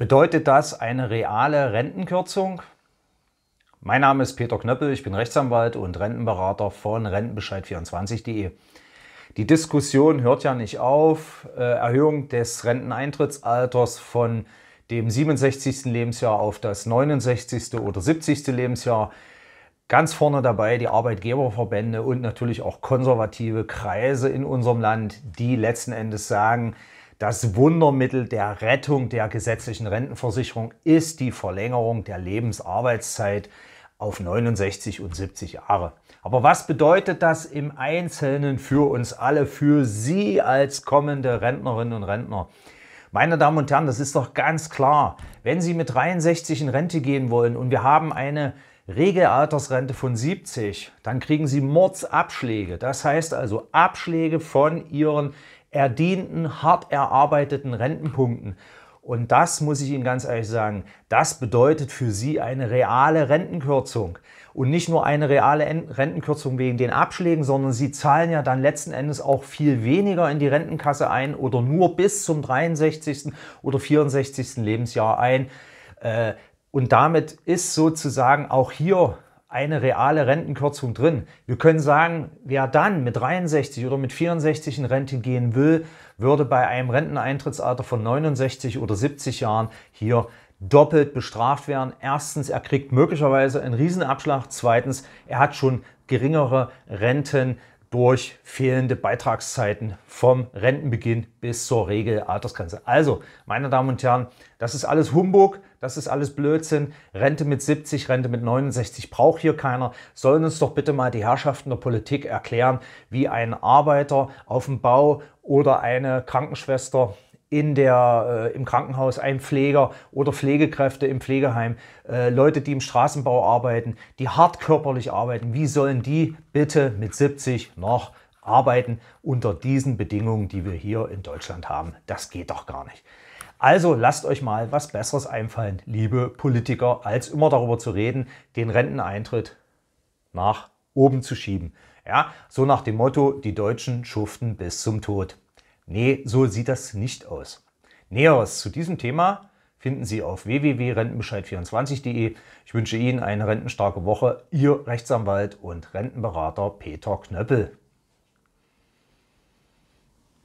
Bedeutet das eine reale Rentenkürzung? Mein Name ist Peter Knöppel, ich bin Rechtsanwalt und Rentenberater von Rentenbescheid24.de. Die Diskussion hört ja nicht auf. Äh, Erhöhung des Renteneintrittsalters von dem 67. Lebensjahr auf das 69. oder 70. Lebensjahr. Ganz vorne dabei die Arbeitgeberverbände und natürlich auch konservative Kreise in unserem Land, die letzten Endes sagen, das Wundermittel der Rettung der gesetzlichen Rentenversicherung ist die Verlängerung der Lebensarbeitszeit auf 69 und 70 Jahre. Aber was bedeutet das im Einzelnen für uns alle, für Sie als kommende Rentnerinnen und Rentner? Meine Damen und Herren, das ist doch ganz klar. Wenn Sie mit 63 in Rente gehen wollen und wir haben eine Regelaltersrente von 70, dann kriegen Sie Mordsabschläge. Das heißt also Abschläge von Ihren erdienten, hart erarbeiteten Rentenpunkten. Und das muss ich Ihnen ganz ehrlich sagen, das bedeutet für Sie eine reale Rentenkürzung. Und nicht nur eine reale Rentenkürzung wegen den Abschlägen, sondern Sie zahlen ja dann letzten Endes auch viel weniger in die Rentenkasse ein oder nur bis zum 63. oder 64. Lebensjahr ein. Äh, und damit ist sozusagen auch hier eine reale Rentenkürzung drin. Wir können sagen, wer dann mit 63 oder mit 64 in Rente gehen will, würde bei einem Renteneintrittsalter von 69 oder 70 Jahren hier doppelt bestraft werden. Erstens, er kriegt möglicherweise einen Riesenabschlag. Zweitens, er hat schon geringere Renten durch fehlende Beitragszeiten vom Rentenbeginn bis zur Regelaltersgrenze. Also, meine Damen und Herren, das ist alles Humbug, das ist alles Blödsinn. Rente mit 70, Rente mit 69 braucht hier keiner. Sollen uns doch bitte mal die Herrschaften der Politik erklären, wie ein Arbeiter auf dem Bau oder eine Krankenschwester in der, äh, im Krankenhaus ein Pfleger oder Pflegekräfte im Pflegeheim, äh, Leute, die im Straßenbau arbeiten, die hartkörperlich arbeiten, wie sollen die bitte mit 70 noch arbeiten unter diesen Bedingungen, die wir hier in Deutschland haben? Das geht doch gar nicht. Also lasst euch mal was Besseres einfallen, liebe Politiker, als immer darüber zu reden, den Renteneintritt nach oben zu schieben. Ja, so nach dem Motto, die Deutschen schuften bis zum Tod. Nee, so sieht das nicht aus. Näheres zu diesem Thema finden Sie auf www.rentenbescheid24.de. Ich wünsche Ihnen eine rentenstarke Woche. Ihr Rechtsanwalt und Rentenberater Peter Knöppel.